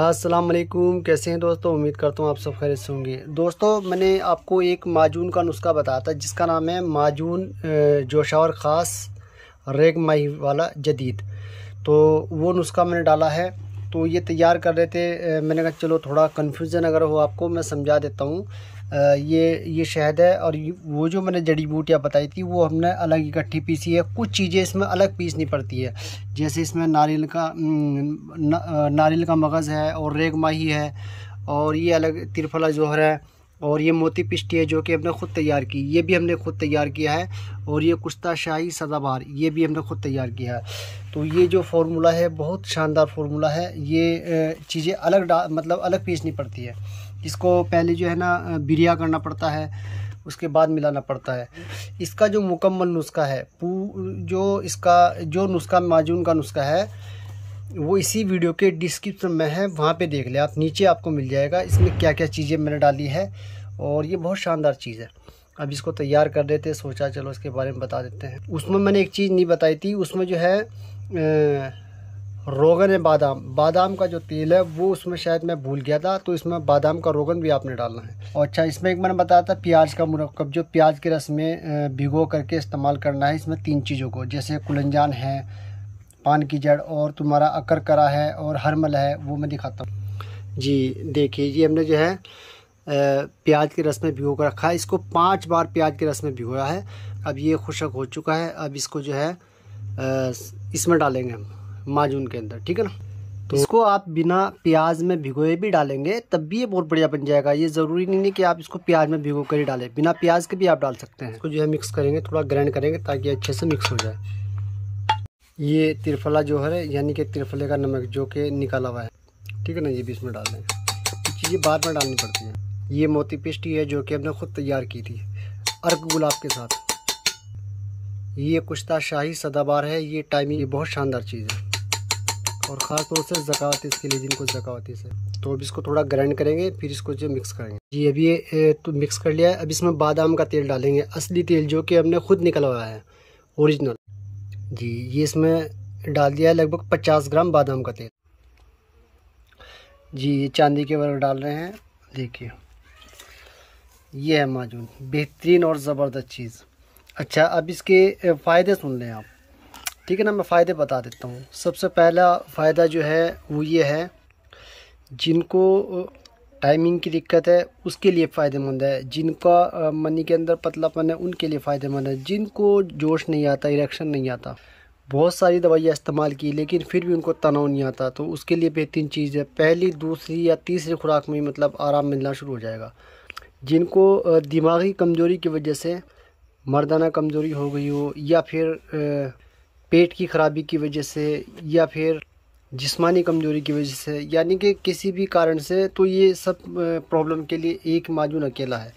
अस्सलाम वालेकुम कैसे हैं दोस्तों उम्मीद करता हूँ आप सब खैर से होंगे दोस्तों मैंने आपको एक माजून का नुस्खा बताया था जिसका नाम है माजून जोशावर ख़ास रेग माही वाला जदीद तो वो नुस्खा मैंने डाला है तो ये तैयार कर रहे थे मैंने कहा चलो थोड़ा कन्फ्यूज़न अगर हो आपको मैं समझा देता हूँ ये ये शहद है और वो जो मैंने जड़ी बूटियाँ बताई थी वो हमने अलग इकट्ठी पीसी है कुछ चीज़ें इसमें अलग पीसनी पड़ती है जैसे इसमें नारियल का ना, नारियल का मगज़ है और रेग माही है और ये अलग त्रिफला जोहर है और ये मोती पिष्टी है जो कि हमने ख़ुद तैयार की ये भी हमने ख़ुद तैयार किया है और ये कुश्ता शाही सदाबहार ये भी हमने ख़ुद तैयार किया है तो ये जो फार्मूला है बहुत शानदार फार्मूला है ये चीज़ें अलग मतलब अलग पीसनी पड़ती है इसको पहले जो है ना बिरिया करना पड़ता है उसके बाद मिलाना पड़ता है इसका जो मुकम्मल नुस्खा है पू जो इसका जो नुस्खा माजून का नुस्खा है वो इसी वीडियो के डिस्क्रिप्शन में है वहाँ पे देख लें आप नीचे आपको मिल जाएगा इसमें क्या क्या चीज़ें मैंने डाली है और ये बहुत शानदार चीज़ है अब इसको तैयार कर देते हैं सोचा चलो इसके बारे में बता देते हैं उसमें मैंने एक चीज़ नहीं बताई थी उसमें जो है रोगन है बादाम बादाम का जो तेल है वो उसमें शायद मैं भूल गया था तो इसमें बादाम का रोगन भी आपने डालना है और अच्छा इसमें एक मैंने बताया था प्याज का मुरक्कब जो प्याज के रस में भिगो करके इस्तेमाल करना है इसमें तीन चीज़ों को जैसे कुलंजान है पान की जड़ और तुम्हारा अकर करा है और हरमल है वो मैं दिखाता हूँ जी देखिए जी हमने जो है प्याज के रस में भिगो कर रखा है इसको पाँच बार प्याज के रस में भिगोया है अब ये खुशक हो चुका है अब इसको जो है इसमें डालेंगे हम माजून के अंदर ठीक है ना तो इसको आप बिना प्याज में भिगोए भी डालेंगे तब भी ये बहुत बढ़िया बन जाएगा ये ज़रूरी नहीं है कि आप इसको प्याज में भिगो कर ही डालें बिना प्याज के भी आप डाल सकते हैं इसको जो है मिक्स करेंगे थोड़ा ग्राइंड करेंगे ताकि अच्छे से मिक्स हो जाए ये त्रिफला जो है यानी कि त्रिफले का नमक जो कि निकाला हुआ है ठीक है ना ये भी इसमें डाल दें चीज़ें बाद में डालनी पड़ती हैं ये मोती पेस्टी है जो कि हमने ख़ुद तैयार की थी अर्क गुलाब के साथ ये कुश्ता शाही सदाबार है ये टाइमिंग बहुत शानदार चीज़ है और ख़ास तौर से ज़क़ात इसके लिए जिनको ज़क़ात है तो अब इसको थोड़ा ग्राइंड करेंगे फिर इसको जो मिक्स करेंगे जी अभी ये तो मिक्स कर लिया है अब इसमें बादाम का तेल डालेंगे असली तेल जो कि हमने खुद निकलवाया है ओरिजिनल जी ये इसमें डाल दिया है लगभग पचास ग्राम बादाम का तेल जी ये चांदी के बर्फ डाल रहे हैं देखिए ये है माजून बेहतरीन और ज़बरदस्त चीज़ अच्छा अब इसके फ़ायदे सुन लें आप ठीक है ना मैं फ़ायदे बता देता हूँ सबसे पहला फ़ायदा जो है वो ये है जिनको टाइमिंग की दिक्कत है उसके लिए फ़ायदेमंद है जिनका मनी के अंदर पतलापन है उनके लिए फ़ायदेमंद है जिनको जोश नहीं आता इरेक्शन नहीं आता बहुत सारी दवाइयाँ इस्तेमाल की लेकिन फिर भी उनको तनाव नहीं आता तो उसके लिए बेहतरीन चीज़ है पहली दूसरी या तीसरी खुराक में मतलब आराम मिलना शुरू हो जाएगा जिनको दिमागी कमज़ोरी की वजह से मर्दाना कमज़ोरी हो गई हो या फिर पेट की ख़राबी की वजह से या फिर जिस्मानी कमज़ोरी की वजह से यानी कि किसी भी कारण से तो ये सब प्रॉब्लम के लिए एक माजून अकेला है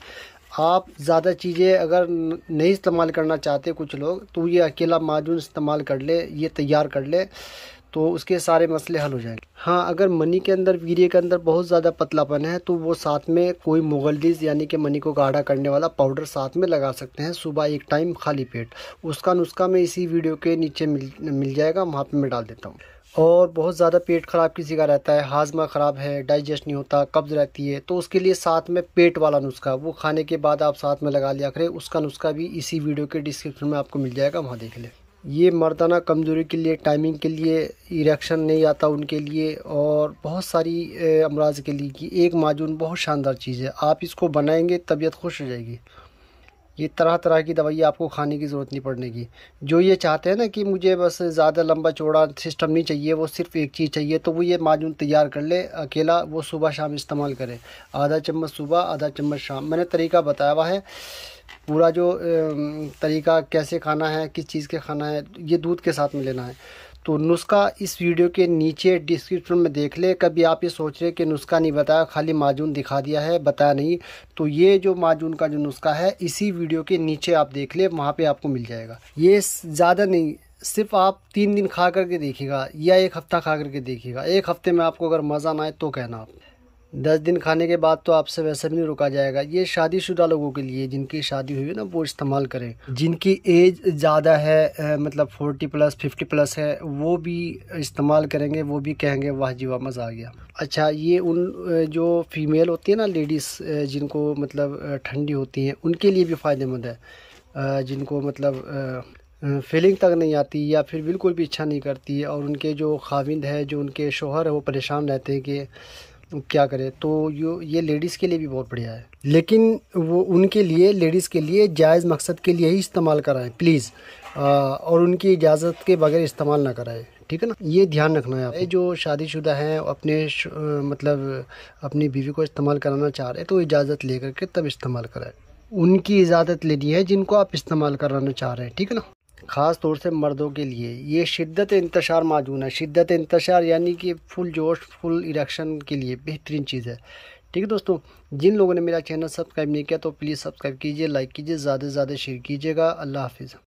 आप ज़्यादा चीज़ें अगर नहीं इस्तेमाल करना चाहते कुछ लोग तो ये अकेला माजून इस्तेमाल कर ले ये तैयार कर ले तो उसके सारे मसले हल हो जाएंगे हाँ अगर मनी के अंदर वीरे के अंदर बहुत ज़्यादा पतलापन है तो वो साथ में कोई मुगलदिज यानी कि मनी को गाढ़ा करने वाला पाउडर साथ में लगा सकते हैं सुबह एक टाइम खाली पेट उसका नुस्खा मैं इसी वीडियो के नीचे मिल मिल जाएगा वहाँ पर मैं डाल देता हूँ और बहुत ज़्यादा पेट ख़राब किसी का रहता है हाजमा ख़राब है डाइजेस्ट नहीं होता कब्ज़ रहती है तो उसके लिए साथ में पेट वाला नुस्खा वो खाने के बाद आप साथ में लगा लिया करें उसका नुस्खा भी इसी वीडियो के डिस्क्रिप्शन में आपको मिल जाएगा वहाँ देख लें ये मर्दाना कमज़ोरी के लिए टाइमिंग के लिए इरेक्शन नहीं आता उनके लिए और बहुत सारी अमराज के लिए कि एक माजून बहुत शानदार चीज़ है आप इसको बनाएंगे तबीयत खुश हो जाएगी ये तरह तरह की दवाई आपको खाने की ज़रूरत नहीं पड़ने की जो ये चाहते हैं ना कि मुझे बस ज़्यादा लंबा चौड़ा सिस्टम नहीं चाहिए वो सिर्फ एक चीज़ चाहिए तो वो ये माजून तैयार कर ले अकेला वो सुबह शाम इस्तेमाल करे आधा चम्मच सुबह आधा चम्मच शाम मैंने तरीका बताया हुआ है पूरा जो तरीका कैसे खाना है किस चीज़ के खाना है ये दूध के साथ में लेना है तो नुस्खा इस वीडियो के नीचे डिस्क्रिप्शन में देख ले कभी आप ये सोच रहे कि नुस्खा नहीं बताया खाली माजून दिखा दिया है बताया नहीं तो ये जो माजून का जो नुस्खा है इसी वीडियो के नीचे आप देख ले वहाँ पे आपको मिल जाएगा ये ज़्यादा नहीं सिर्फ आप तीन दिन खा करके देखिएगा या एक हफ़्ता खा करके देखिएगा एक हफ़्ते में आपको अगर मज़ा ना आए तो कहना आप दस दिन खाने के बाद तो आपसे वैसे भी नहीं रुका जाएगा ये शादीशुदा लोगों के लिए जिनकी शादी हुई है ना वो इस्तेमाल करें जिनकी एज ज़्यादा है मतलब फोर्टी प्लस फिफ्टी प्लस है वो भी इस्तेमाल करेंगे वो भी कहेंगे वाह जी वाह मज़ा आ गया अच्छा ये उन जो फीमेल होती है ना लेडीज़ जिनको मतलब ठंडी होती हैं उनके लिए भी फ़ायदेमंद है जिनको मतलब फीलिंग तक नहीं आती या फिर बिल्कुल भी इच्छा नहीं करती और उनके जो खाविंद है जो उनके शोहर है वो परेशान रहते हैं कि क्या करें तो यो ये लेडीज़ के लिए भी बहुत बढ़िया है लेकिन वो उनके लिए लेडीज़ के लिए जायज़ मकसद के लिए ही इस्तेमाल कराएं प्लीज़ और उनकी इजाज़त के बगैर इस्तेमाल ना कराएं ठीक है ना ये ध्यान रखना है आप जो शादीशुदा हैं अपने मतलब अपनी बीवी को इस्तेमाल कराना चाह रहे हैं तो इजाज़त ले करके तब इस्तेमाल कराएं उनकी इजाज़त लेनी है जिनको आप इस्तेमाल कराना चाह रहे हैं ठीक है ना ख़ास तौर से मर्दों के लिए ये शिद्दत इंतशार मौजूद है शिद्दत इंतशार यानी कि फुल जोश फुल इरेक्शन के लिए बेहतरीन चीज़ है ठीक है दोस्तों जिन लोगों ने मेरा चैनल सब्सक्राइब नहीं किया तो प्लीज़ सब्सक्राइब कीजिए लाइक कीजिए ज़्यादा से ज़्यादा शेयर कीजिएगा अल्लाह हाफिज़